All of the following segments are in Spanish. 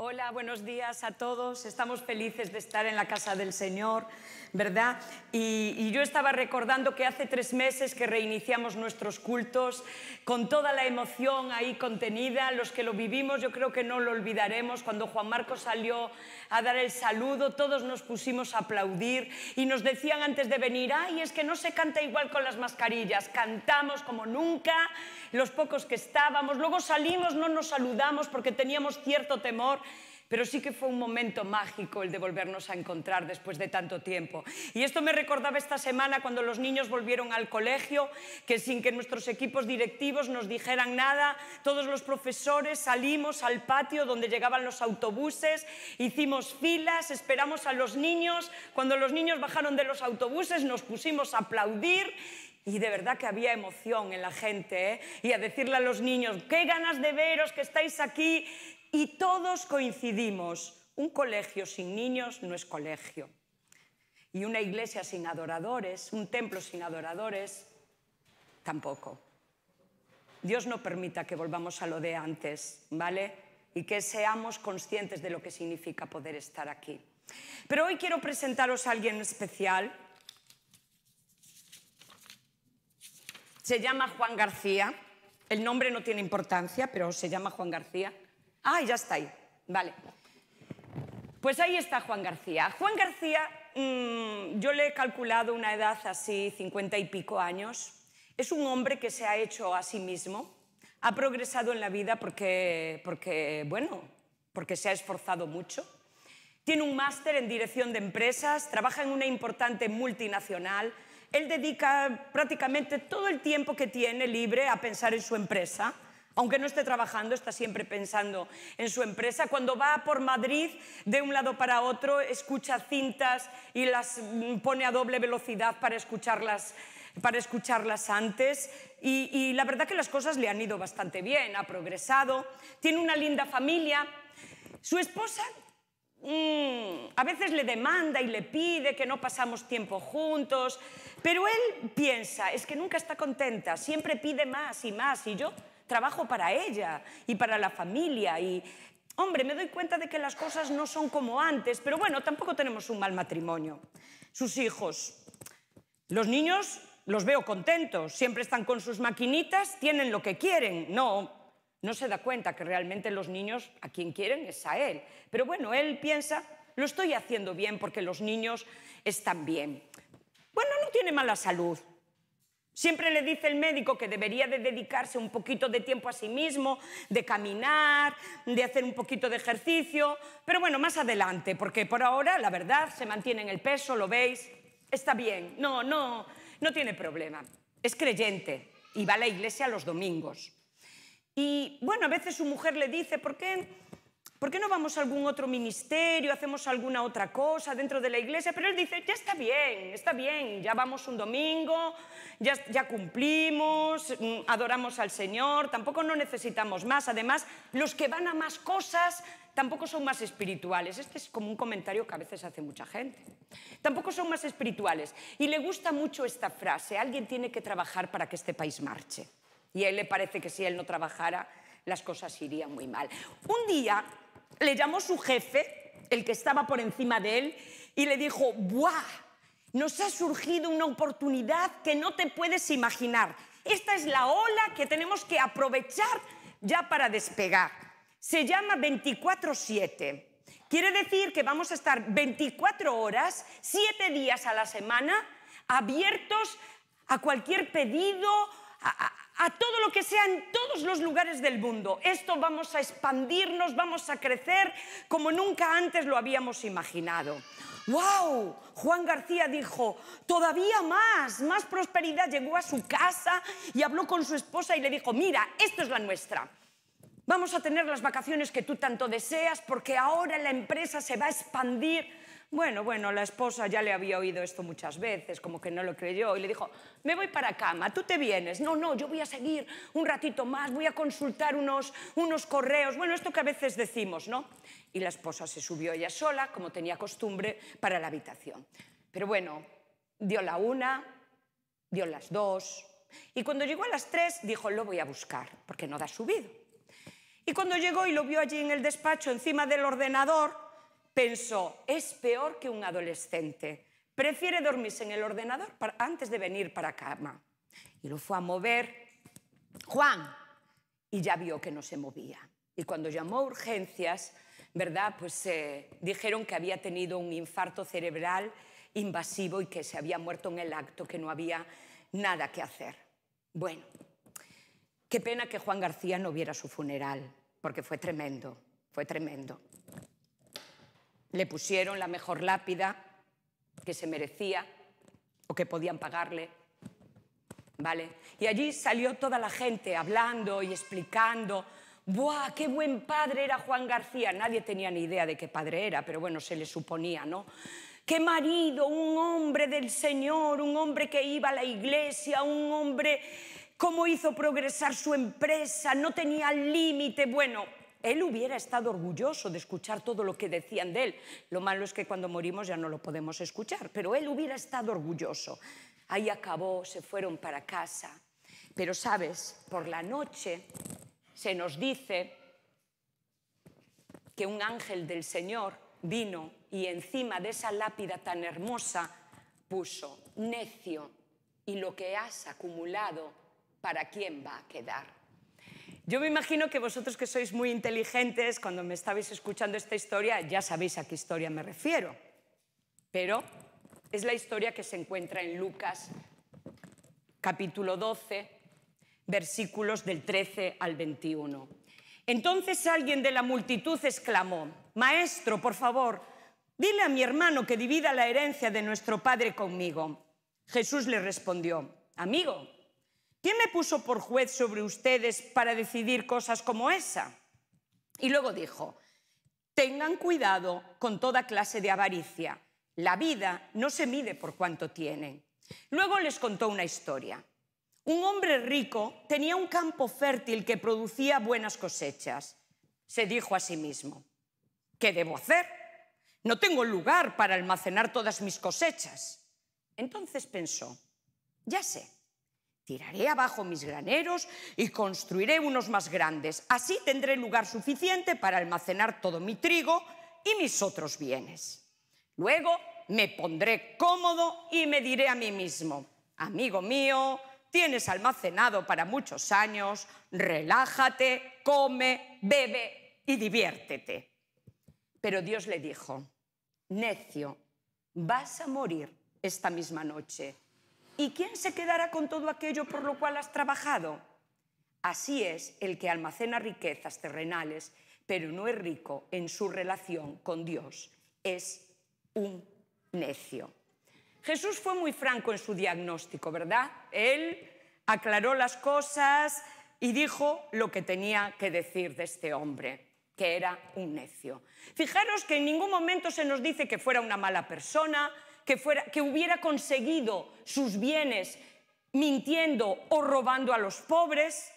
Hola, buenos días a todos. Estamos felices de estar en la casa del Señor, ¿verdad? Y, yo estaba recordando que hace tres meses que reiniciamos nuestros cultos con toda la emoción ahí contenida. Los que lo vivimos yo creo que no lo olvidaremos. Cuando Juan Marco salió a dar el saludo, todos nos pusimos a aplaudir y nos decían antes de venir, ay, es que no se canta igual con las mascarillas. Cantamos como nunca, los pocos que estábamos. Luego salimos, no nos saludamos porque teníamos cierto temor pero sí que fue un momento mágico el de volvernos a encontrar después de tanto tiempo. Y esto me recordaba esta semana cuando los niños volvieron al colegio, que sin que nuestros equipos directivos nos dijeran nada, todos los profesores salimos al patio donde llegaban los autobuses, hicimos filas, esperamos a los niños. Cuando los niños bajaron de los autobuses nos pusimos a aplaudir y de verdad que había emoción en la gente, ¿eh? Y a decirle a los niños, qué ganas de veros que estáis aquí y todos coincidimos, un colegio sin niños no es colegio. Y una iglesia sin adoradores, un templo sin adoradores, tampoco. Dios no permita que volvamos a lo de antes, ¿vale? Y que seamos conscientes de lo que significa poder estar aquí. Pero hoy quiero presentaros a alguien especial. Se llama Juan García. El nombre no tiene importancia, pero se llama Juan García. Ah, ya está ahí. Vale. Pues ahí está Juan García. Juan García, mm, yo le he calculado una edad así, 50 y pico años. Es un hombre que se ha hecho a sí mismo, ha progresado en la vida porque bueno, porque se ha esforzado mucho. Tiene un máster en dirección de empresas, trabaja en una importante multinacional. Él dedica prácticamente todo el tiempo que tiene libre a pensar en su empresa aunque no esté trabajando, está siempre pensando en su empresa. Cuando va por Madrid de un lado para otro, escucha cintas y las mm, pone a doble velocidad para escucharlas, antes. Y, la verdad que las cosas le han ido bastante bien, ha progresado, tiene una linda familia. Su esposa mm, a veces le demanda y le pide que no pasamos tiempo juntos, pero él piensa, es que nunca está contenta, siempre pide más y más y yo trabajo para ella y para la familia y Hombre, me doy cuenta de que las cosas no son como antes, pero bueno, tampoco tenemos un mal matrimonio. Sus hijos, los niños los veo contentos, siempre están con sus maquinitas, tienen lo que quieren. No, no se da cuenta que realmente los niños a quien quieren es a él. Pero bueno, él piensa, lo estoy haciendo bien porque los niños están bien. Bueno, no tiene mala salud, Siempre le dice el médico que debería de dedicarse un poquito de tiempo a sí mismo, de caminar, de hacer un poquito de ejercicio, pero bueno, más adelante, porque por ahora, la verdad, se mantiene en el peso, lo veis, está bien, no, no, no tiene problema. Es creyente y va a la iglesia los domingos. Y bueno, a veces su mujer le dice, ¿por qué? ¿Por qué no vamos a algún otro ministerio, hacemos alguna otra cosa dentro de la iglesia? Pero él dice, ya está bien, está bien, ya vamos un domingo, ya, cumplimos, mm, adoramos al Señor, tampoco no necesitamos más. Además, los que van a más cosas tampoco son más espirituales. Este es como un comentario que a veces hace mucha gente. Tampoco son más espirituales. Y le gusta mucho esta frase, alguien tiene que trabajar para que este país marche. Y a él le parece que si él no trabajara, las cosas irían muy mal. Un día le llamó su jefe, el que estaba por encima de él, y le dijo, ¡buah! Nos ha surgido una oportunidad que no te puedes imaginar. Esta es la ola que tenemos que aprovechar ya para despegar. Se llama 24-7. Quiere decir que vamos a estar 24 horas, 7 días a la semana, abiertos a cualquier pedido, a todo lo que sea en todos los lugares del mundo. Esto vamos a expandirnos, vamos a crecer como nunca antes lo habíamos imaginado. ¡Wow! Juan García dijo, todavía más, más prosperidad. Llegó a su casa y habló con su esposa y le dijo, mira, esto es la nuestra. Vamos a tener las vacaciones que tú tanto deseas porque ahora la empresa se va a expandir bueno, bueno, la esposa ya le había oído esto muchas veces, como que no lo creyó, y le dijo, me voy para cama, tú te vienes. No, no, yo voy a seguir un ratito más, voy a consultar unos, unos correos. Bueno, esto que a veces decimos, ¿no? Y la esposa se subió ella sola, como tenía costumbre, para la habitación. Pero bueno, dio la una, dio las dos, y cuando llegó a las tres dijo, lo voy a buscar, porque no da subido. Y cuando llegó y lo vio allí en el despacho, encima del ordenador, pensó, es peor que un adolescente. Prefiere dormirse en el ordenador antes de venir para cama. Y lo fue a mover. Juan. Y ya vio que no se movía. Y cuando llamó a urgencias, ¿verdad? Pues eh, dijeron que había tenido un infarto cerebral invasivo y que se había muerto en el acto, que no había nada que hacer. Bueno, qué pena que Juan García no viera su funeral, porque fue tremendo, fue tremendo le pusieron la mejor lápida que se merecía o que podían pagarle. ¿Vale? Y allí salió toda la gente hablando y explicando. ¡Buah, qué buen padre era Juan García! Nadie tenía ni idea de qué padre era, pero bueno, se le suponía, ¿no? ¡Qué marido! Un hombre del Señor, un hombre que iba a la iglesia, un hombre cómo hizo progresar su empresa, no tenía límite. Bueno, él hubiera estado orgulloso de escuchar todo lo que decían de él. Lo malo es que cuando morimos ya no lo podemos escuchar, pero él hubiera estado orgulloso. Ahí acabó, se fueron para casa. Pero sabes, por la noche se nos dice que un ángel del Señor vino y encima de esa lápida tan hermosa puso necio y lo que has acumulado, ¿para quién va a quedar? Yo me imagino que vosotros que sois muy inteligentes, cuando me estabais escuchando esta historia, ya sabéis a qué historia me refiero. Pero es la historia que se encuentra en Lucas capítulo 12, versículos del 13 al 21. Entonces alguien de la multitud exclamó, Maestro, por favor, dile a mi hermano que divida la herencia de nuestro Padre conmigo. Jesús le respondió, Amigo, ¿Quién me puso por juez sobre ustedes para decidir cosas como esa? Y luego dijo, tengan cuidado con toda clase de avaricia. La vida no se mide por cuánto tienen. Luego les contó una historia. Un hombre rico tenía un campo fértil que producía buenas cosechas. Se dijo a sí mismo, ¿qué debo hacer? No tengo lugar para almacenar todas mis cosechas. Entonces pensó, ya sé, Tiraré abajo mis graneros y construiré unos más grandes. Así tendré lugar suficiente para almacenar todo mi trigo y mis otros bienes. Luego me pondré cómodo y me diré a mí mismo, amigo mío, tienes almacenado para muchos años, relájate, come, bebe y diviértete. Pero Dios le dijo, necio, vas a morir esta misma noche ¿Y quién se quedará con todo aquello por lo cual has trabajado? Así es el que almacena riquezas terrenales, pero no es rico en su relación con Dios. Es un necio. Jesús fue muy franco en su diagnóstico, ¿verdad? Él aclaró las cosas y dijo lo que tenía que decir de este hombre que era un necio. Fijaros que en ningún momento se nos dice que fuera una mala persona, que, fuera, que hubiera conseguido sus bienes mintiendo o robando a los pobres.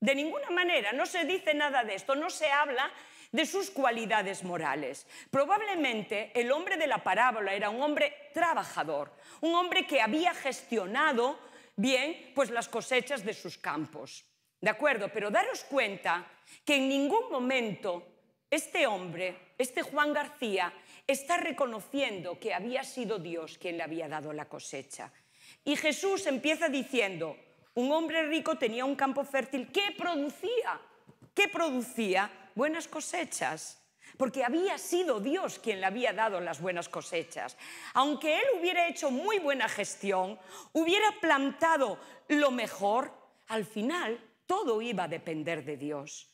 De ninguna manera, no se dice nada de esto, no se habla de sus cualidades morales. Probablemente el hombre de la parábola era un hombre trabajador, un hombre que había gestionado bien pues las cosechas de sus campos. ¿De acuerdo? Pero daros cuenta que en ningún momento este hombre, este Juan García, está reconociendo que había sido Dios quien le había dado la cosecha. Y Jesús empieza diciendo, un hombre rico tenía un campo fértil ¿Qué producía, ¿Qué producía buenas cosechas porque había sido Dios quien le había dado las buenas cosechas. Aunque él hubiera hecho muy buena gestión, hubiera plantado lo mejor, al final todo iba a depender de Dios.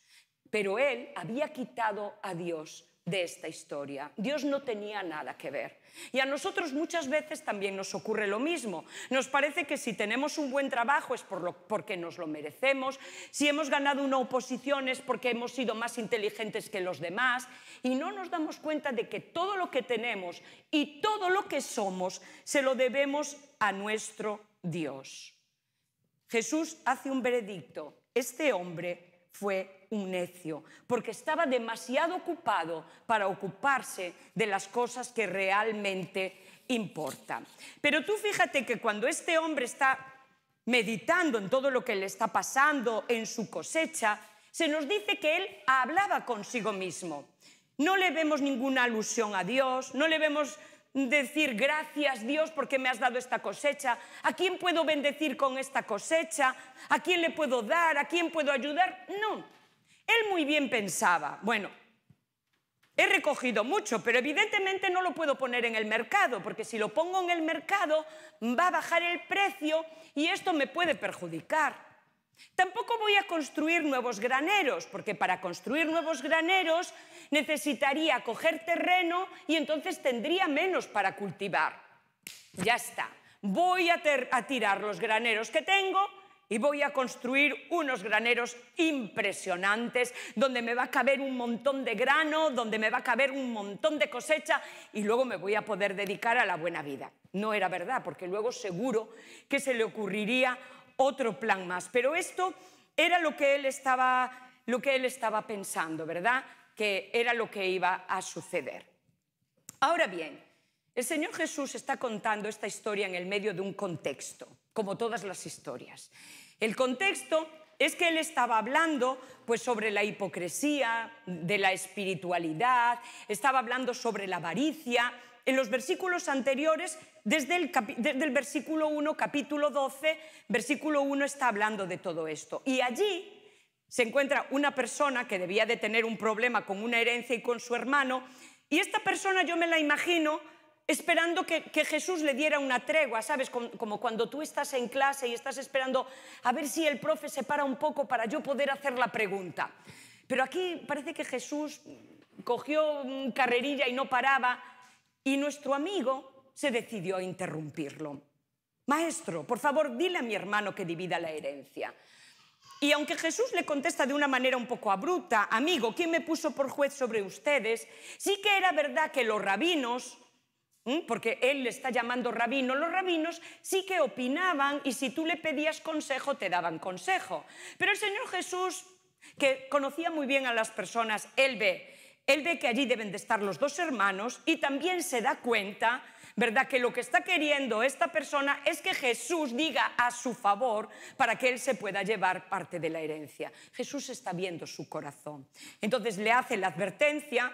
Pero él había quitado a Dios de esta historia. Dios no tenía nada que ver. Y a nosotros muchas veces también nos ocurre lo mismo. Nos parece que si tenemos un buen trabajo es por lo, porque nos lo merecemos, si hemos ganado una oposición es porque hemos sido más inteligentes que los demás y no nos damos cuenta de que todo lo que tenemos y todo lo que somos se lo debemos a nuestro Dios. Jesús hace un veredicto. Este hombre fue un necio, porque estaba demasiado ocupado para ocuparse de las cosas que realmente importan. Pero tú fíjate que cuando este hombre está meditando en todo lo que le está pasando, en su cosecha, se nos dice que él hablaba consigo mismo. No le vemos ninguna alusión a Dios, no le vemos decir gracias Dios porque me has dado esta cosecha? ¿A quién puedo bendecir con esta cosecha? ¿A quién le puedo dar? ¿A quién puedo ayudar? No. Él muy bien pensaba, bueno, he recogido mucho, pero evidentemente no lo puedo poner en el mercado, porque si lo pongo en el mercado va a bajar el precio y esto me puede perjudicar. Tampoco voy a construir nuevos graneros, porque para construir nuevos graneros necesitaría coger terreno y entonces tendría menos para cultivar. Ya está. Voy a, tirar los graneros que tengo y voy a construir unos graneros impresionantes donde me va a caber un montón de grano, donde me va a caber un montón de cosecha y luego me voy a poder dedicar a la buena vida. No era verdad, porque luego seguro que se le ocurriría otro plan más. Pero esto era lo que él estaba, lo que él estaba pensando, ¿verdad? Que era lo que iba a suceder. Ahora bien, el Señor Jesús está contando esta historia en el medio de un contexto, como todas las historias. El contexto es que él estaba hablando pues sobre la hipocresía, de la espiritualidad, estaba hablando sobre la avaricia, en los versículos anteriores, desde el, versículo 1, capítulo 12, versículo 1 está hablando de todo esto. Y allí se encuentra una persona que debía de tener un problema con una herencia y con su hermano, y esta persona yo me la imagino esperando que, Jesús le diera una tregua, ¿sabes? Como, cuando tú estás en clase y estás esperando a ver si el profe se para un poco para yo poder hacer la pregunta. Pero aquí parece que Jesús cogió carrerilla y no paraba y nuestro amigo se decidió a interrumpirlo. Maestro, por favor, dile a mi hermano que divida la herencia. Y aunque Jesús le contesta de una manera un poco abrupta, amigo, ¿quién me puso por juez sobre ustedes? Sí que era verdad que los rabinos, porque él le está llamando rabino, los rabinos sí que opinaban y si tú le pedías consejo te daban consejo. Pero el Señor Jesús, que conocía muy bien a las personas, él ve él ve que allí deben de estar los dos hermanos y también se da cuenta, ¿verdad?, que lo que está queriendo esta persona es que Jesús diga a su favor para que él se pueda llevar parte de la herencia. Jesús está viendo su corazón. Entonces le hace la advertencia,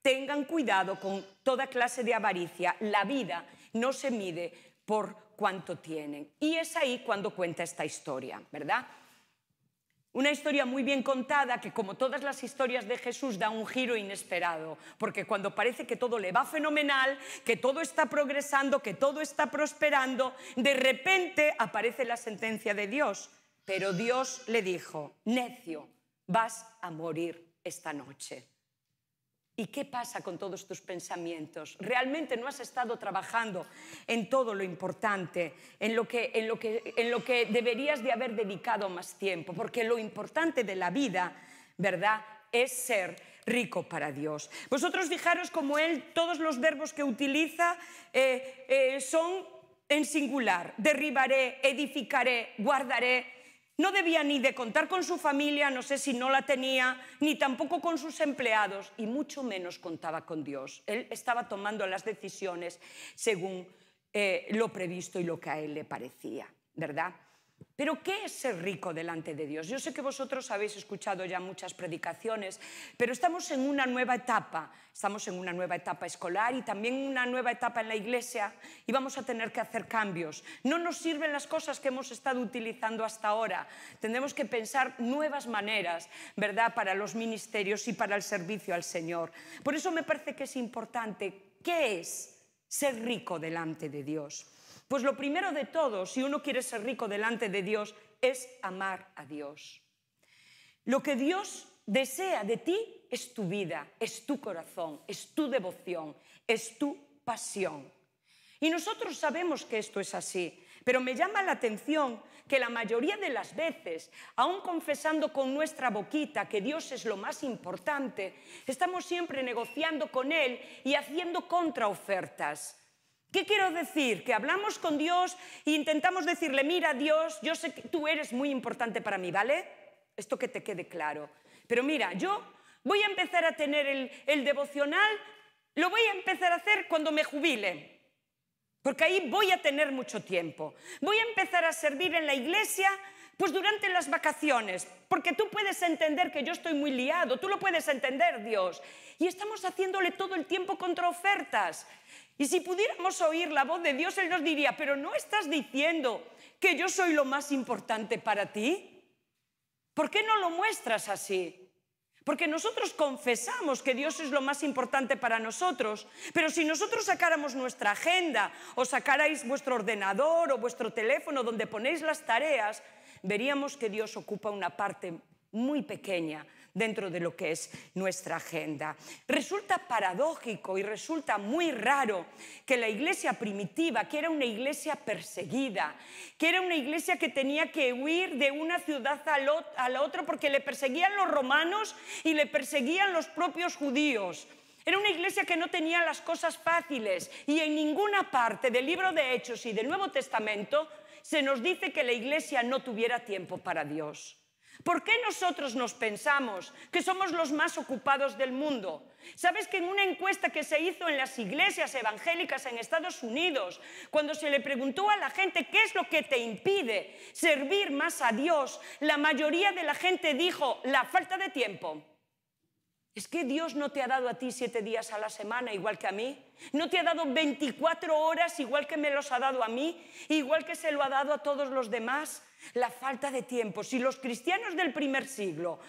tengan cuidado con toda clase de avaricia, la vida no se mide por cuánto tienen. Y es ahí cuando cuenta esta historia, ¿verdad? Una historia muy bien contada que, como todas las historias de Jesús, da un giro inesperado, porque cuando parece que todo le va fenomenal, que todo está progresando, que todo está prosperando, de repente aparece la sentencia de Dios. Pero Dios le dijo, necio, vas a morir esta noche. ¿Y qué pasa con todos tus pensamientos? ¿Realmente no has estado trabajando en todo lo importante, en lo que, en lo que, en lo que deberías de haber dedicado más tiempo? Porque lo importante de la vida, ¿verdad? Es ser rico para Dios. Vosotros fijaros como él, todos los verbos que utiliza eh, eh, son en singular. Derribaré, edificaré, guardaré, no debía ni de contar con su familia, no sé si no la tenía, ni tampoco con sus empleados, y mucho menos contaba con Dios. Él estaba tomando las decisiones según eh, lo previsto y lo que a él le parecía, ¿verdad? Pero ¿qué es ser rico delante de Dios? Yo sé que vosotros habéis escuchado ya muchas predicaciones, pero estamos en una nueva etapa, estamos en una nueva etapa escolar y también una nueva etapa en la iglesia y vamos a tener que hacer cambios. No nos sirven las cosas que hemos estado utilizando hasta ahora. Tendremos que pensar nuevas maneras, ¿verdad?, para los ministerios y para el servicio al Señor. Por eso me parece que es importante, ¿qué es ser rico delante de Dios? Pues lo primero de todo, si uno quiere ser rico delante de Dios, es amar a Dios. Lo que Dios desea de ti es tu vida, es tu corazón, es tu devoción, es tu pasión. Y nosotros sabemos que esto es así, pero me llama la atención que la mayoría de las veces, aun confesando con nuestra boquita que Dios es lo más importante, estamos siempre negociando con Él y haciendo contraofertas. ¿Qué quiero decir? Que hablamos con Dios e intentamos decirle, mira Dios, yo sé que tú eres muy importante para mí, ¿vale? Esto que te quede claro. Pero mira, yo voy a empezar a tener el, devocional, lo voy a empezar a hacer cuando me jubile, porque ahí voy a tener mucho tiempo. Voy a empezar a servir en la iglesia pues durante las vacaciones, porque tú puedes entender que yo estoy muy liado, tú lo puedes entender, Dios. Y estamos haciéndole todo el tiempo contra ofertas. Y si pudiéramos oír la voz de Dios, Él nos diría, pero no estás diciendo que yo soy lo más importante para ti. ¿Por qué no lo muestras así? Porque nosotros confesamos que Dios es lo más importante para nosotros, pero si nosotros sacáramos nuestra agenda o sacarais vuestro ordenador o vuestro teléfono donde ponéis las tareas, veríamos que Dios ocupa una parte muy pequeña dentro de lo que es nuestra agenda. Resulta paradójico y resulta muy raro que la iglesia primitiva, que era una iglesia perseguida, que era una iglesia que tenía que huir de una ciudad a la otra porque le perseguían los romanos y le perseguían los propios judíos. Era una iglesia que no tenía las cosas fáciles y en ninguna parte del libro de Hechos y del Nuevo Testamento se nos dice que la iglesia no tuviera tiempo para Dios. ¿Por qué nosotros nos pensamos que somos los más ocupados del mundo? ¿Sabes que en una encuesta que se hizo en las iglesias evangélicas en Estados Unidos, cuando se le preguntó a la gente qué es lo que te impide servir más a Dios, la mayoría de la gente dijo la falta de tiempo. Es que Dios no te ha dado a ti siete días a la semana igual que a mí. No te ha dado 24 horas igual que me los ha dado a mí, igual que se lo ha dado a todos los demás la falta de tiempo. Si los cristianos del primer siglo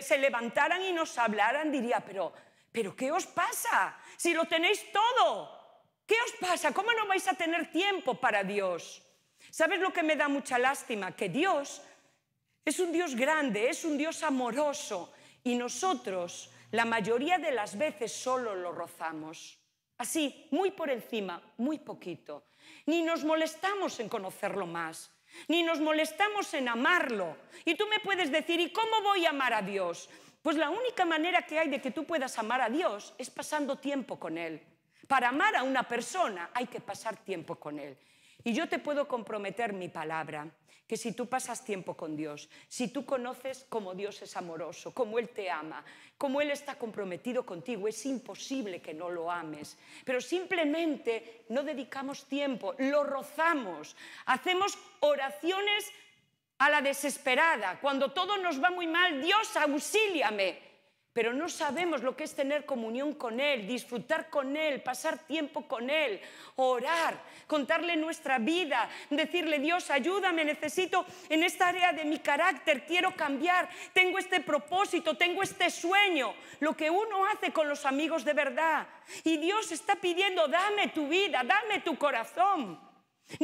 se levantaran y nos hablaran, diría, pero, pero ¿qué os pasa? Si lo tenéis todo, ¿qué os pasa? ¿Cómo no vais a tener tiempo para Dios? ¿Sabes lo que me da mucha lástima? Que Dios es un Dios grande, es un Dios amoroso y nosotros la mayoría de las veces solo lo rozamos. Así, muy por encima, muy poquito. Ni nos molestamos en conocerlo más ni nos molestamos en amarlo. Y tú me puedes decir, ¿y cómo voy a amar a Dios? Pues la única manera que hay de que tú puedas amar a Dios es pasando tiempo con Él. Para amar a una persona hay que pasar tiempo con Él. Y yo te puedo comprometer mi palabra, que si tú pasas tiempo con Dios, si tú conoces cómo Dios es amoroso, cómo Él te ama, cómo Él está comprometido contigo, es imposible que no lo ames. Pero simplemente no dedicamos tiempo, lo rozamos, hacemos oraciones a la desesperada. Cuando todo nos va muy mal, Dios auxíliame pero no sabemos lo que es tener comunión con Él, disfrutar con Él, pasar tiempo con Él, orar, contarle nuestra vida, decirle, Dios, ayúdame, necesito en esta área de mi carácter, quiero cambiar, tengo este propósito, tengo este sueño, lo que uno hace con los amigos de verdad. Y Dios está pidiendo, dame tu vida, dame tu corazón.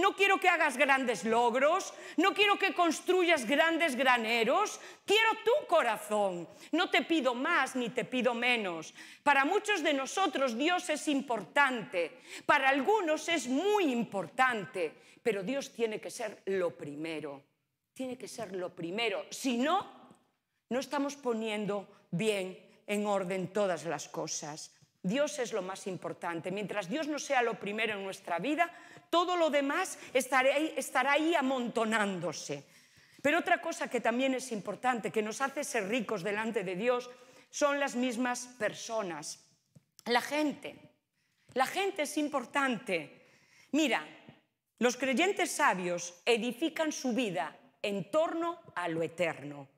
No quiero que hagas grandes logros, no quiero que construyas grandes graneros, quiero tu corazón. No te pido más ni te pido menos. Para muchos de nosotros Dios es importante, para algunos es muy importante, pero Dios tiene que ser lo primero. Tiene que ser lo primero. Si no, no estamos poniendo bien en orden todas las cosas. Dios es lo más importante. Mientras Dios no sea lo primero en nuestra vida, todo lo demás estará ahí, amontonándose. Pero otra cosa que también es importante, que nos hace ser ricos delante de Dios, son las mismas personas. La gente. La gente es importante. Mira, los creyentes sabios edifican su vida en torno a lo eterno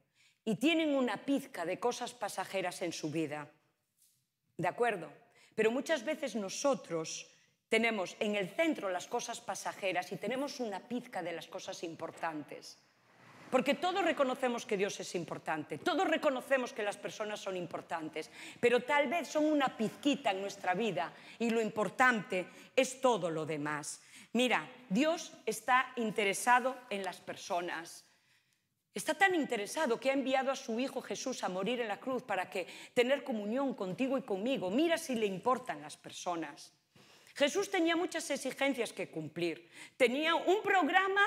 y tienen una pizca de cosas pasajeras en su vida. ¿De acuerdo? Pero muchas veces nosotros tenemos en el centro las cosas pasajeras y tenemos una pizca de las cosas importantes. Porque todos reconocemos que Dios es importante, todos reconocemos que las personas son importantes, pero tal vez son una pizquita en nuestra vida y lo importante es todo lo demás. Mira, Dios está interesado en las personas. Está tan interesado que ha enviado a su Hijo Jesús a morir en la cruz para que tener comunión contigo y conmigo. Mira si le importan las personas. Jesús tenía muchas exigencias que cumplir. Tenía un programa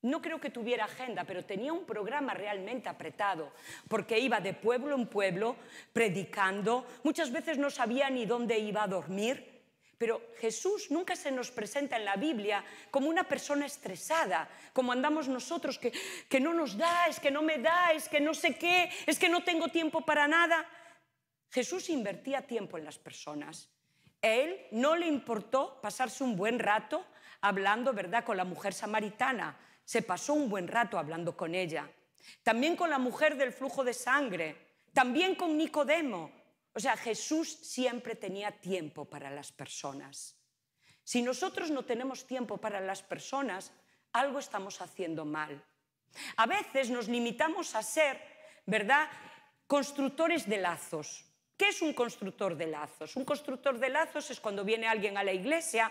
no creo que tuviera agenda, pero tenía un programa realmente apretado, porque iba de pueblo en pueblo predicando, muchas veces no sabía ni dónde iba a dormir, pero Jesús nunca se nos presenta en la Biblia como una persona estresada, como andamos nosotros, que, que no nos da, es que no me da, es que no sé qué, es que no tengo tiempo para nada. Jesús invertía tiempo en las personas él no le importó pasarse un buen rato hablando, ¿verdad?, con la mujer samaritana. Se pasó un buen rato hablando con ella. También con la mujer del flujo de sangre. También con Nicodemo. O sea, Jesús siempre tenía tiempo para las personas. Si nosotros no tenemos tiempo para las personas, algo estamos haciendo mal. A veces nos limitamos a ser, ¿verdad?, constructores de lazos. ¿Qué es un constructor de lazos? Un constructor de lazos es cuando viene alguien a la iglesia,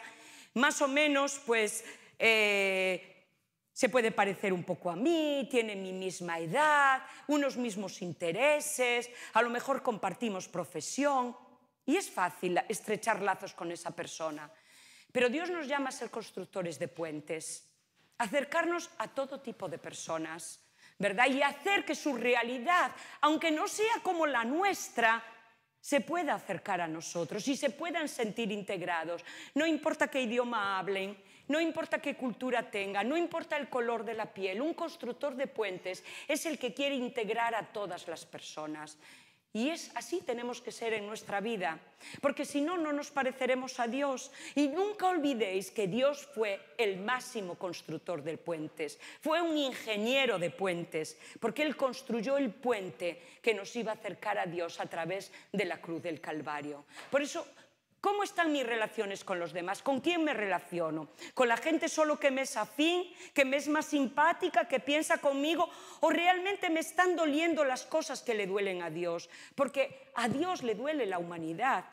más o menos, pues eh, se puede parecer un poco a mí, tiene mi misma edad, unos mismos intereses, a lo mejor compartimos profesión y es fácil estrechar lazos con esa persona. Pero Dios nos llama a ser constructores de puentes, acercarnos a todo tipo de personas, ¿verdad? Y hacer que su realidad, aunque no sea como la nuestra, se pueda acercar a nosotros y se puedan sentir integrados. No importa qué idioma hablen, no importa qué cultura tengan, no importa el color de la piel, un constructor de puentes es el que quiere integrar a todas las personas. Y es así tenemos que ser en nuestra vida, porque si no, no nos pareceremos a Dios. Y nunca olvidéis que Dios fue el máximo constructor de puentes, fue un ingeniero de puentes, porque Él construyó el puente que nos iba a acercar a Dios a través de la cruz del Calvario. Por eso ¿Cómo están mis relaciones con los demás? ¿Con quién me relaciono? ¿Con la gente solo que me es afín, que me es más simpática, que piensa conmigo? ¿O realmente me están doliendo las cosas que le duelen a Dios? Porque a Dios le duele la humanidad.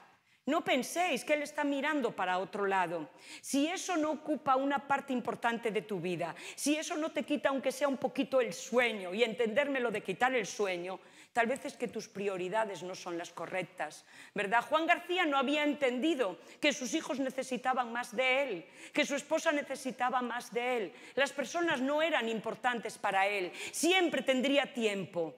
No penséis que Él está mirando para otro lado. Si eso no ocupa una parte importante de tu vida, si eso no te quita aunque sea un poquito el sueño, y entenderme lo de quitar el sueño, Tal vez es que tus prioridades no son las correctas, ¿verdad? Juan García no había entendido que sus hijos necesitaban más de él, que su esposa necesitaba más de él. Las personas no eran importantes para él. Siempre tendría tiempo.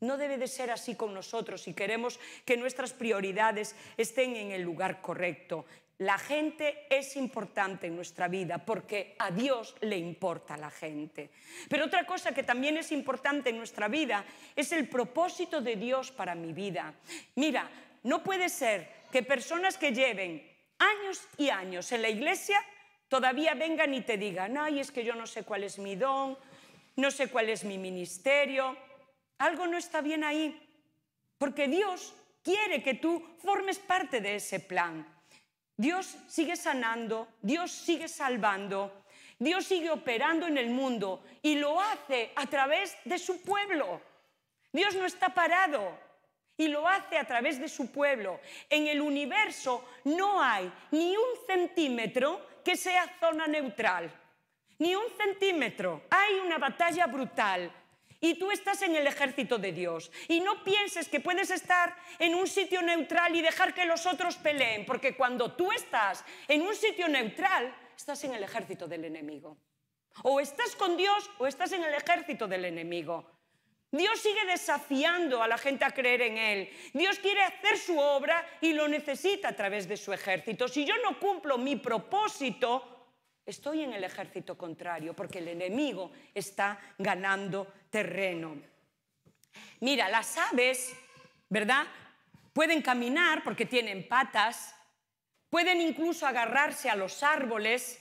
No debe de ser así con nosotros si queremos que nuestras prioridades estén en el lugar correcto. La gente es importante en nuestra vida porque a Dios le importa la gente. Pero otra cosa que también es importante en nuestra vida es el propósito de Dios para mi vida. Mira, no puede ser que personas que lleven años y años en la iglesia todavía vengan y te digan, ay, es que yo no sé cuál es mi don, no sé cuál es mi ministerio, algo no está bien ahí, porque Dios quiere que tú formes parte de ese plan. Dios sigue sanando, Dios sigue salvando, Dios sigue operando en el mundo y lo hace a través de su pueblo. Dios no está parado y lo hace a través de su pueblo. En el universo no hay ni un centímetro que sea zona neutral, ni un centímetro. Hay una batalla brutal y tú estás en el ejército de Dios. Y no pienses que puedes estar en un sitio neutral y dejar que los otros peleen, porque cuando tú estás en un sitio neutral, estás en el ejército del enemigo. O estás con Dios o estás en el ejército del enemigo. Dios sigue desafiando a la gente a creer en Él. Dios quiere hacer su obra y lo necesita a través de su ejército. Si yo no cumplo mi propósito, Estoy en el ejército contrario porque el enemigo está ganando terreno. Mira, las aves, ¿verdad? Pueden caminar porque tienen patas, pueden incluso agarrarse a los árboles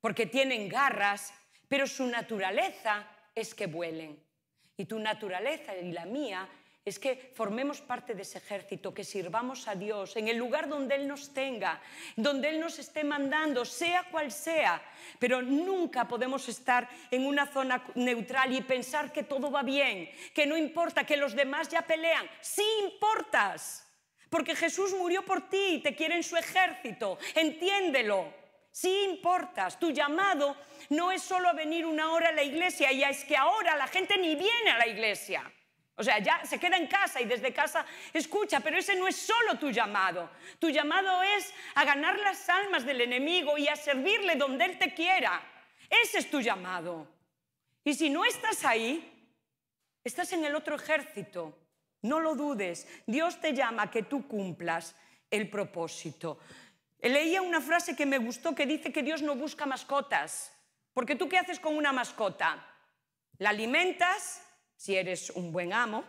porque tienen garras, pero su naturaleza es que vuelen. Y tu naturaleza y la mía es que formemos parte de ese ejército, que sirvamos a Dios en el lugar donde Él nos tenga, donde Él nos esté mandando, sea cual sea. Pero nunca podemos estar en una zona neutral y pensar que todo va bien, que no importa, que los demás ya pelean. Sí importas, porque Jesús murió por ti y te quiere en su ejército. Entiéndelo. Sí importas, tu llamado no es solo venir una hora a la iglesia, y es que ahora la gente ni viene a la iglesia. O sea, ya se queda en casa y desde casa escucha, pero ese no es solo tu llamado. Tu llamado es a ganar las almas del enemigo y a servirle donde él te quiera. Ese es tu llamado. Y si no estás ahí, estás en el otro ejército. No lo dudes. Dios te llama a que tú cumplas el propósito. Leía una frase que me gustó que dice que Dios no busca mascotas. Porque tú qué haces con una mascota? La alimentas, si eres un buen amo,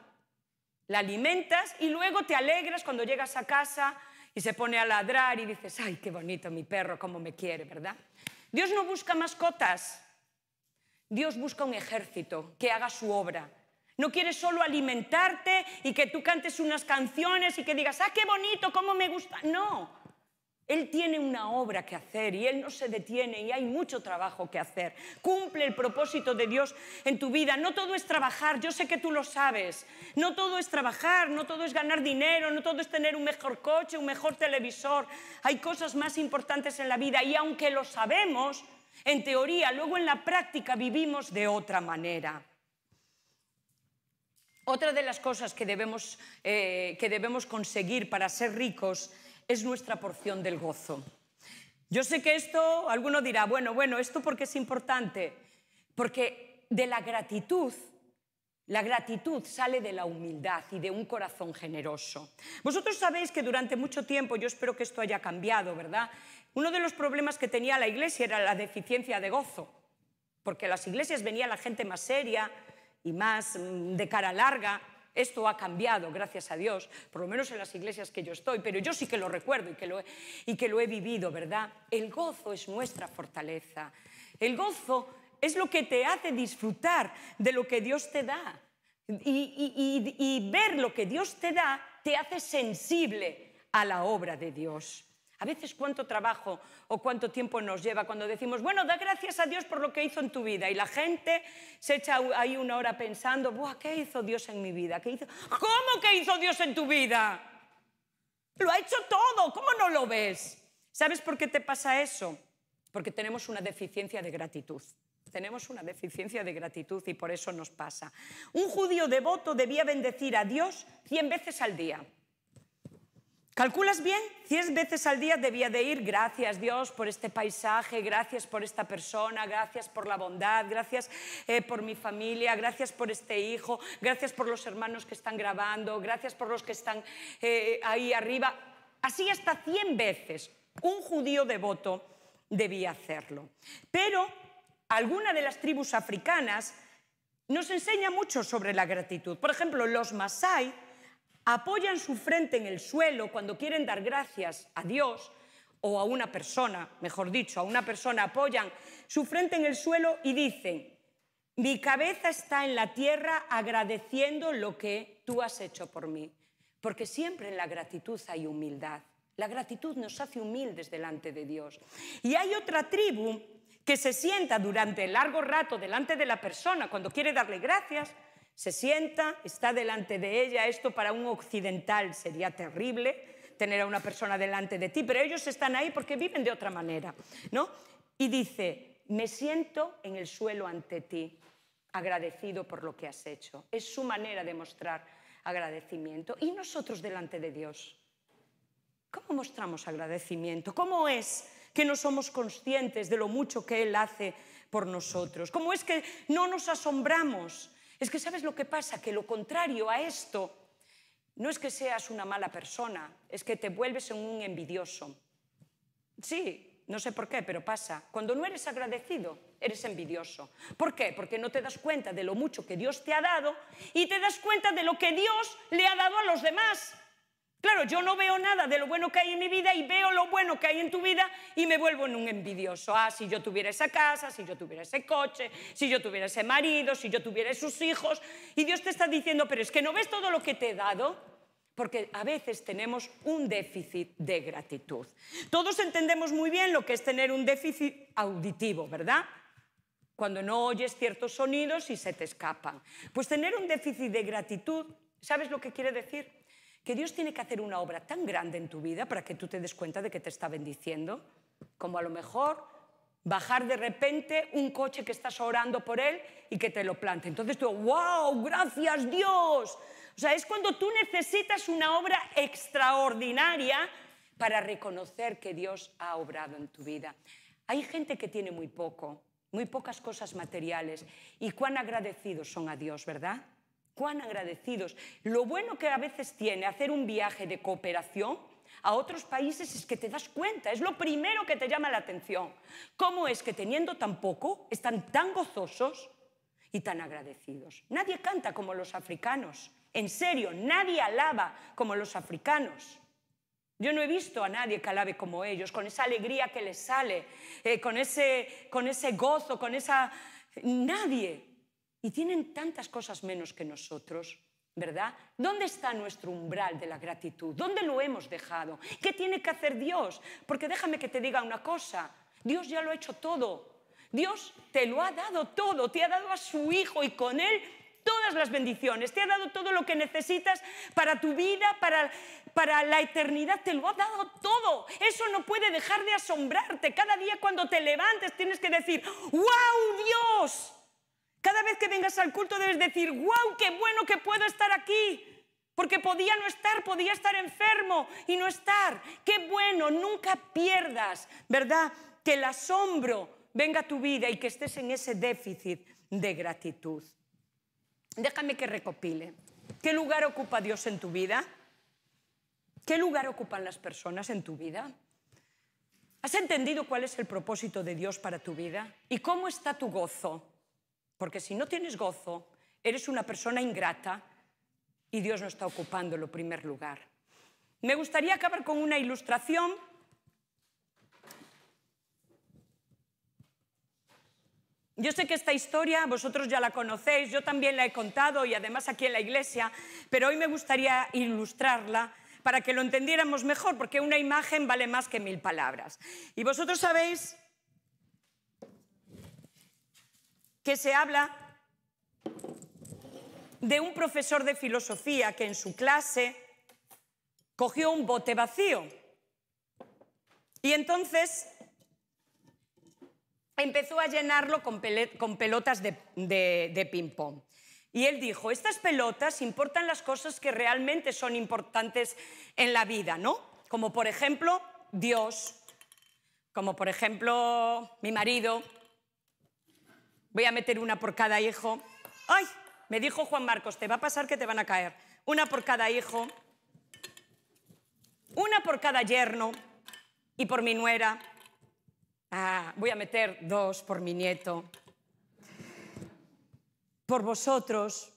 la alimentas y luego te alegras cuando llegas a casa y se pone a ladrar y dices, ay, qué bonito mi perro, cómo me quiere, ¿verdad? Dios no busca mascotas, Dios busca un ejército que haga su obra. No quiere solo alimentarte y que tú cantes unas canciones y que digas, ah, qué bonito, cómo me gusta. No, él tiene una obra que hacer y Él no se detiene y hay mucho trabajo que hacer. Cumple el propósito de Dios en tu vida. No todo es trabajar, yo sé que tú lo sabes. No todo es trabajar, no todo es ganar dinero, no todo es tener un mejor coche, un mejor televisor. Hay cosas más importantes en la vida y aunque lo sabemos, en teoría, luego en la práctica vivimos de otra manera. Otra de las cosas que debemos, eh, que debemos conseguir para ser ricos es nuestra porción del gozo. Yo sé que esto, alguno dirá, bueno, bueno, esto porque es importante, porque de la gratitud la gratitud sale de la humildad y de un corazón generoso. Vosotros sabéis que durante mucho tiempo, yo espero que esto haya cambiado, ¿verdad? Uno de los problemas que tenía la iglesia era la deficiencia de gozo, porque a las iglesias venía la gente más seria y más mm, de cara larga, esto ha cambiado, gracias a Dios, por lo menos en las iglesias que yo estoy, pero yo sí que lo recuerdo y que lo, he, vivido, ¿verdad? El gozo es nuestra fortaleza. El gozo es lo que te hace disfrutar de lo que Dios te da. y ver lo que Dios te da te hace sensible a la obra de Dios. A veces cuánto trabajo o cuánto tiempo nos lleva cuando decimos, bueno, da gracias a Dios por lo que hizo en tu vida. Y la gente se echa ahí una hora pensando, ¿qué hizo Dios en mi vida? ¿Qué hizo? ¿Cómo que hizo Dios en tu vida? Lo ha hecho todo, ¿cómo no lo ves? ¿Sabes por qué te pasa eso? Porque tenemos una deficiencia de gratitud. Tenemos una deficiencia de gratitud y por eso nos pasa. Un judío devoto debía bendecir a Dios 100 veces al día. ¿Calculas bien? 100 veces al día debía de ir, gracias Dios por este paisaje, gracias por esta persona, gracias por la bondad, gracias eh, por mi familia, gracias por este hijo, gracias por los hermanos que están grabando, gracias por los que están eh, ahí arriba. Así hasta 100 veces un judío devoto debía hacerlo. Pero alguna de las tribus africanas nos enseña mucho sobre la gratitud. Por ejemplo, los masái apoyan su frente en el suelo cuando quieren dar gracias a Dios o a una persona, mejor dicho, a una persona, apoyan su frente en el suelo y dicen, mi cabeza está en la tierra agradeciendo lo que tú has hecho por mí, porque siempre en la gratitud hay humildad. La gratitud nos hace humildes delante de Dios. Y hay otra tribu que se sienta durante largo rato delante de la persona cuando quiere darle gracias se sienta, está delante de ella, esto para un occidental sería terrible tener a una persona delante de ti, pero ellos están ahí porque viven de otra manera, ¿no? Y dice, me siento en el suelo ante ti, agradecido por lo que has hecho. Es su manera de mostrar agradecimiento. Y nosotros delante de Dios, ¿cómo mostramos agradecimiento? ¿Cómo es que no somos conscientes de lo mucho que Él hace por nosotros? ¿Cómo es que no nos asombramos es que sabes lo que pasa, que lo contrario a esto no es que seas una mala persona, es que te vuelves un envidioso. Sí, no sé por qué, pero pasa. Cuando no eres agradecido, eres envidioso. ¿Por qué? Porque no te das cuenta de lo mucho que Dios te ha dado y te das cuenta de lo que Dios le ha dado a los demás. Claro, yo no veo nada de lo bueno que hay en mi vida y veo lo bueno que hay en tu vida y me vuelvo en un envidioso. Ah, si yo tuviera esa casa, si yo tuviera ese coche, si yo tuviera ese marido, si yo tuviera esos hijos. Y Dios te está diciendo, pero es que no ves todo lo que te he dado. Porque a veces tenemos un déficit de gratitud. Todos entendemos muy bien lo que es tener un déficit auditivo, ¿verdad? Cuando no oyes ciertos sonidos y se te escapan. Pues tener un déficit de gratitud, ¿sabes lo que quiere decir? que Dios tiene que hacer una obra tan grande en tu vida para que tú te des cuenta de que te está bendiciendo, como a lo mejor bajar de repente un coche que estás orando por él y que te lo plante. Entonces tú, wow, gracias Dios. O sea, es cuando tú necesitas una obra extraordinaria para reconocer que Dios ha obrado en tu vida. Hay gente que tiene muy poco, muy pocas cosas materiales y cuán agradecidos son a Dios, ¿verdad? cuán agradecidos. Lo bueno que a veces tiene hacer un viaje de cooperación a otros países es que te das cuenta, es lo primero que te llama la atención. ¿Cómo es que teniendo tan poco están tan gozosos y tan agradecidos? Nadie canta como los africanos, en serio, nadie alaba como los africanos. Yo no he visto a nadie que alabe como ellos, con esa alegría que les sale, eh, con, ese, con ese gozo, con esa... Nadie, y tienen tantas cosas menos que nosotros, ¿verdad? ¿Dónde está nuestro umbral de la gratitud? ¿Dónde lo hemos dejado? ¿Qué tiene que hacer Dios? Porque déjame que te diga una cosa, Dios ya lo ha hecho todo. Dios te lo ha dado todo, te ha dado a su Hijo y con Él todas las bendiciones, te ha dado todo lo que necesitas para tu vida, para, para la eternidad, te lo ha dado todo. Eso no puede dejar de asombrarte. Cada día cuando te levantes tienes que decir, wow Dios, cada vez que vengas al culto debes decir, wow, qué bueno que puedo estar aquí. Porque podía no estar, podía estar enfermo y no estar. Qué bueno, nunca pierdas, ¿verdad? Que el asombro venga a tu vida y que estés en ese déficit de gratitud. Déjame que recopile. ¿Qué lugar ocupa Dios en tu vida? ¿Qué lugar ocupan las personas en tu vida? ¿Has entendido cuál es el propósito de Dios para tu vida? ¿Y cómo está tu gozo? Porque si no tienes gozo, eres una persona ingrata y Dios no está ocupando el primer lugar. Me gustaría acabar con una ilustración. Yo sé que esta historia vosotros ya la conocéis, yo también la he contado y además aquí en la iglesia, pero hoy me gustaría ilustrarla para que lo entendiéramos mejor, porque una imagen vale más que mil palabras. Y vosotros sabéis que se habla de un profesor de filosofía que en su clase cogió un bote vacío y entonces empezó a llenarlo con, pelotas de, de ping-pong. Y él dijo, estas pelotas importan las cosas que realmente son importantes en la vida, ¿no? Como por ejemplo Dios, como por ejemplo mi marido, voy a meter una por cada hijo. ¡Ay! Me dijo Juan Marcos, te va a pasar que te van a caer. Una por cada hijo, una por cada yerno y por mi nuera. Ah, voy a meter dos por mi nieto. Por vosotros,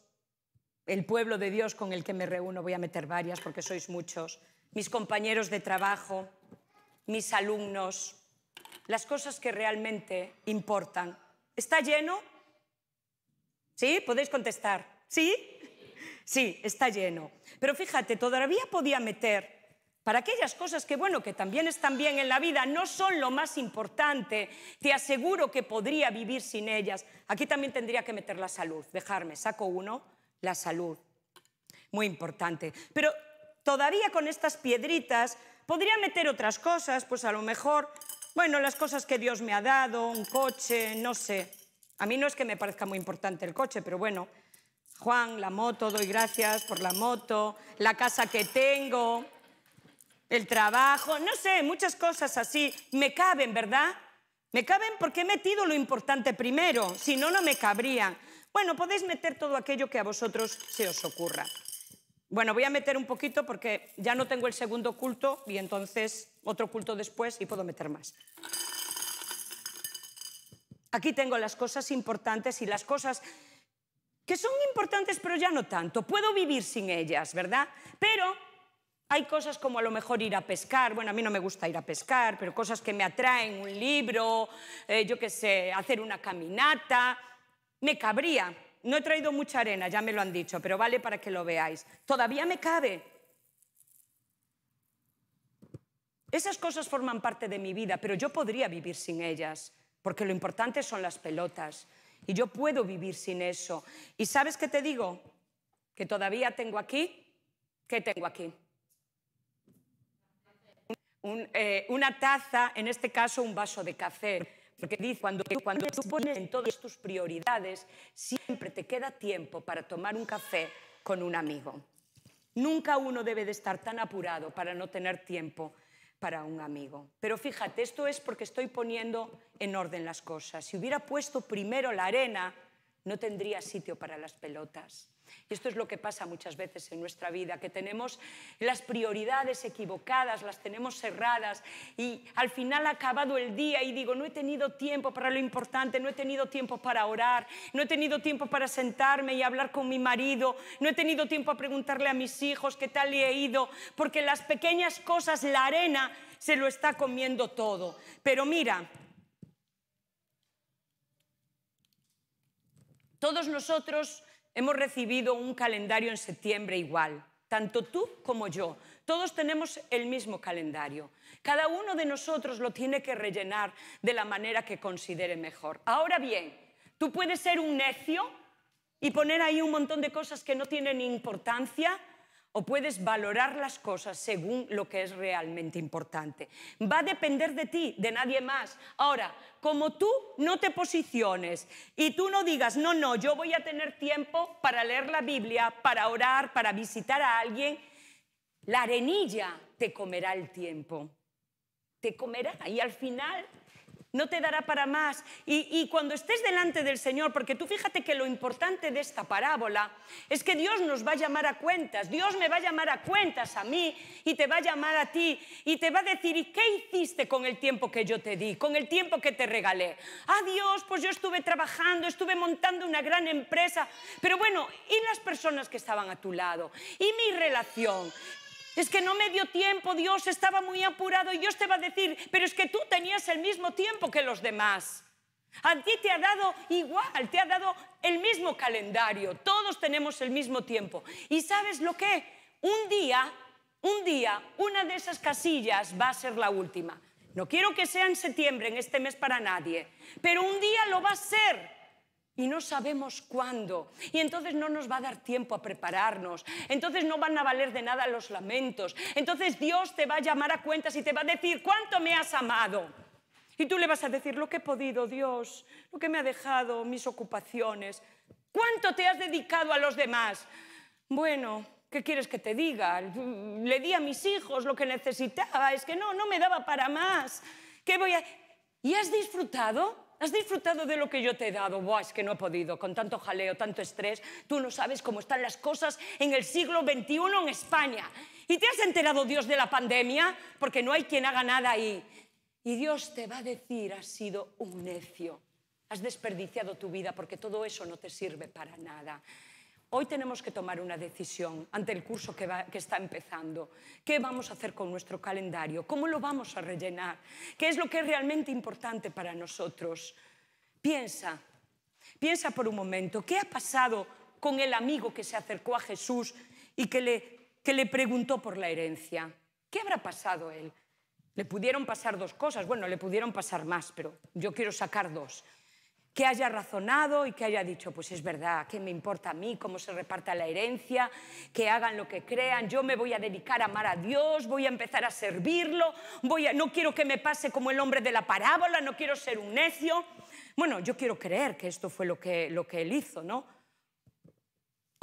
el pueblo de Dios con el que me reúno, voy a meter varias porque sois muchos. Mis compañeros de trabajo, mis alumnos, las cosas que realmente importan ¿Está lleno? ¿Sí? Podéis contestar. ¿Sí? Sí, está lleno. Pero fíjate, todavía podía meter para aquellas cosas que, bueno, que también están bien en la vida, no son lo más importante. Te aseguro que podría vivir sin ellas. Aquí también tendría que meter la salud. Dejarme, saco uno, la salud. Muy importante. Pero todavía con estas piedritas podría meter otras cosas, pues a lo mejor bueno, las cosas que Dios me ha dado, un coche, no sé. A mí no es que me parezca muy importante el coche, pero bueno, Juan, la moto, doy gracias por la moto, la casa que tengo, el trabajo, no sé, muchas cosas así. Me caben, ¿verdad? Me caben porque he metido lo importante primero, si no, no me cabrían. Bueno, podéis meter todo aquello que a vosotros se os ocurra. Bueno, voy a meter un poquito porque ya no tengo el segundo culto y entonces otro culto después y puedo meter más. Aquí tengo las cosas importantes y las cosas que son importantes pero ya no tanto. Puedo vivir sin ellas, ¿verdad? Pero hay cosas como a lo mejor ir a pescar, bueno, a mí no me gusta ir a pescar, pero cosas que me atraen, un libro, eh, yo qué sé, hacer una caminata, me cabría no he traído mucha arena, ya me lo han dicho, pero vale para que lo veáis. Todavía me cabe. Esas cosas forman parte de mi vida, pero yo podría vivir sin ellas, porque lo importante son las pelotas. Y yo puedo vivir sin eso. ¿Y sabes qué te digo? Que todavía tengo aquí. ¿Qué tengo aquí? Eh, una taza, en este caso un vaso de café porque dice, cuando, cuando tú pones en todas tus prioridades, siempre te queda tiempo para tomar un café con un amigo. Nunca uno debe de estar tan apurado para no tener tiempo para un amigo. Pero fíjate, esto es porque estoy poniendo en orden las cosas. Si hubiera puesto primero la arena, no tendría sitio para las pelotas. Y esto es lo que pasa muchas veces en nuestra vida, que tenemos las prioridades equivocadas, las tenemos cerradas y al final ha acabado el día y digo, no he tenido tiempo para lo importante, no he tenido tiempo para orar, no he tenido tiempo para sentarme y hablar con mi marido, no he tenido tiempo a preguntarle a mis hijos qué tal he ido, porque las pequeñas cosas, la arena, se lo está comiendo todo. Pero mira, todos nosotros Hemos recibido un calendario en septiembre igual, tanto tú como yo. Todos tenemos el mismo calendario. Cada uno de nosotros lo tiene que rellenar de la manera que considere mejor. Ahora bien, tú puedes ser un necio y poner ahí un montón de cosas que no tienen importancia o puedes valorar las cosas según lo que es realmente importante. Va a depender de ti, de nadie más. Ahora, como tú no te posiciones y tú no digas, no, no, yo voy a tener tiempo para leer la Biblia, para orar, para visitar a alguien, la arenilla te comerá el tiempo. Te comerá y al final no te dará para más. Y, cuando estés delante del Señor, porque tú fíjate que lo importante de esta parábola es que Dios nos va a llamar a cuentas, Dios me va a llamar a cuentas a mí y te va a llamar a ti y te va a decir, ¿y qué hiciste con el tiempo que yo te di, con el tiempo que te regalé? Ah, Dios, pues yo estuve trabajando, estuve montando una gran empresa, pero bueno, ¿y las personas que estaban a tu lado? ¿Y mi relación? Es que no me dio tiempo, Dios estaba muy apurado y Dios te va a decir, pero es que tú tenías el mismo tiempo que los demás. A ti te ha dado igual, te ha dado el mismo calendario, todos tenemos el mismo tiempo. ¿Y sabes lo que? Un día, un día, una de esas casillas va a ser la última. No quiero que sea en septiembre, en este mes para nadie, pero un día lo va a ser y no sabemos cuándo. Y entonces no nos va a dar tiempo a prepararnos. Entonces no van a valer de nada los lamentos. Entonces Dios te va a llamar a cuentas y te va a decir, ¿cuánto me has amado? Y tú le vas a decir, lo que he podido, Dios, lo que me ha dejado, mis ocupaciones. ¿Cuánto te has dedicado a los demás? Bueno, ¿qué quieres que te diga? Le di a mis hijos lo que necesitaba. Es que no, no me daba para más. ¿Qué voy a...? ¿Y has disfrutado? ¿Has disfrutado de lo que yo te he dado? Buah, es que no he podido, con tanto jaleo, tanto estrés. Tú no sabes cómo están las cosas en el siglo XXI en España. ¿Y te has enterado, Dios, de la pandemia? Porque no hay quien haga nada ahí. Y Dios te va a decir, has sido un necio. Has desperdiciado tu vida porque todo eso no te sirve para nada. Hoy tenemos que tomar una decisión ante el curso que, está empezando. ¿Qué vamos a hacer con nuestro calendario? ¿Cómo lo vamos a rellenar? ¿Qué es lo que es realmente importante para nosotros? Piensa, piensa por un momento, ¿qué ha pasado con el amigo que se acercó a Jesús y que le, le preguntó por la herencia? ¿Qué habrá pasado él? Le pudieron pasar dos cosas, bueno, le pudieron pasar más, pero yo quiero sacar dos que haya razonado y que haya dicho, pues es verdad, ¿qué me importa a mí cómo se reparta la herencia? Que hagan lo que crean, yo me voy a dedicar a amar a Dios, voy a empezar a servirlo, no quiero que me pase como el hombre de la parábola, no quiero ser un necio. Bueno, yo quiero creer que esto fue lo que, lo que él hizo, ¿no?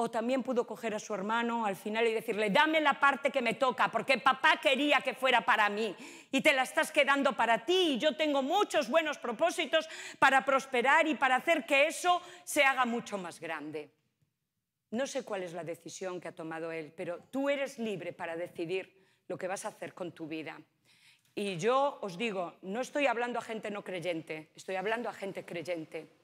O también pudo coger a su hermano al final y decirle, dame la parte que me toca, porque papá quería que fuera para mí y te la estás quedando para ti. Y yo tengo muchos buenos propósitos para prosperar y para hacer que eso se haga mucho más grande. No sé cuál es la decisión que ha tomado él, pero tú eres libre para decidir lo que vas a hacer con tu vida. Y yo os digo, no estoy hablando a gente no creyente, estoy hablando a gente creyente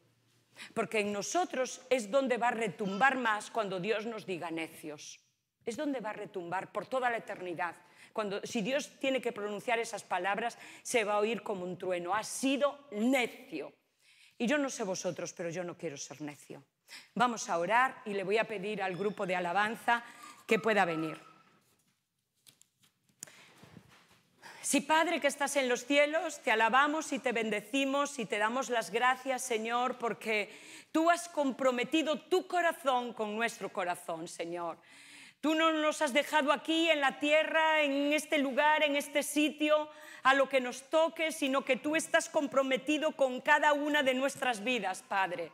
porque en nosotros es donde va a retumbar más cuando Dios nos diga necios. Es donde va a retumbar por toda la eternidad. Cuando, si Dios tiene que pronunciar esas palabras, se va a oír como un trueno. Ha sido necio. Y yo no sé vosotros, pero yo no quiero ser necio. Vamos a orar y le voy a pedir al grupo de alabanza que pueda venir. Sí, Padre que estás en los cielos, te alabamos y te bendecimos y te damos las gracias, Señor, porque tú has comprometido tu corazón con nuestro corazón, Señor. Tú no nos has dejado aquí en la tierra, en este lugar, en este sitio, a lo que nos toque, sino que tú estás comprometido con cada una de nuestras vidas, Padre.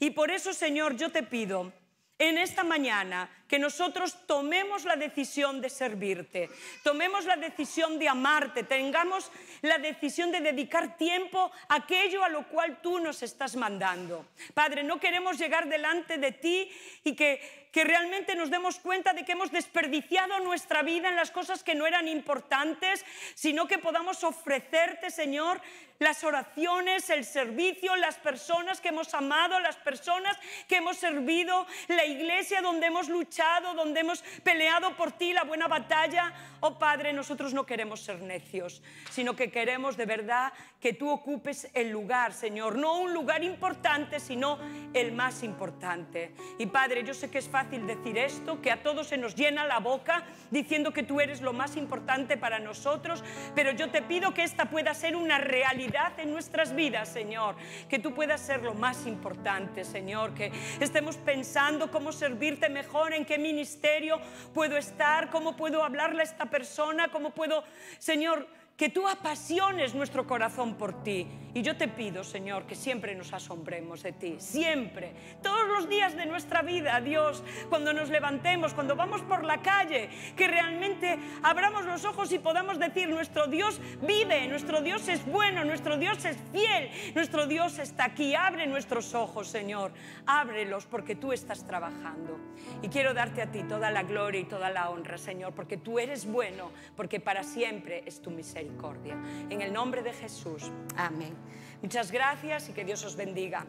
Y por eso, Señor, yo te pido en esta mañana que nosotros tomemos la decisión de servirte, tomemos la decisión de amarte, tengamos la decisión de dedicar tiempo a aquello a lo cual tú nos estás mandando. Padre, no queremos llegar delante de ti y que, realmente nos demos cuenta de que hemos desperdiciado nuestra vida en las cosas que no eran importantes, sino que podamos ofrecerte, Señor, las oraciones, el servicio, las personas que hemos amado, las personas que hemos servido, la iglesia donde hemos luchado donde hemos peleado por ti la buena batalla. Oh Padre, nosotros no queremos ser necios, sino que queremos de verdad que tú ocupes el lugar, Señor. No un lugar importante, sino el más importante. Y Padre, yo sé que es fácil decir esto, que a todos se nos llena la boca diciendo que tú eres lo más importante para nosotros, pero yo te pido que esta pueda ser una realidad en nuestras vidas, Señor. Que tú puedas ser lo más importante, Señor. Que estemos pensando cómo servirte mejor, en qué ministerio puedo estar, cómo puedo hablarle a esta persona, cómo puedo, Señor, que tú apasiones nuestro corazón por ti. Y yo te pido, Señor, que siempre nos asombremos de ti, siempre, todos los días de nuestra vida, Dios, cuando nos levantemos, cuando vamos por la calle, que realmente abramos los ojos y podamos decir, nuestro Dios vive, nuestro Dios es bueno, nuestro Dios es fiel, nuestro Dios está aquí, abre nuestros ojos, Señor, ábrelos porque tú estás trabajando. Y quiero darte a ti toda la gloria y toda la honra, Señor, porque tú eres bueno, porque para siempre es tu misericordia. En el nombre de Jesús. Amén. Muchas gracias y que Dios os bendiga.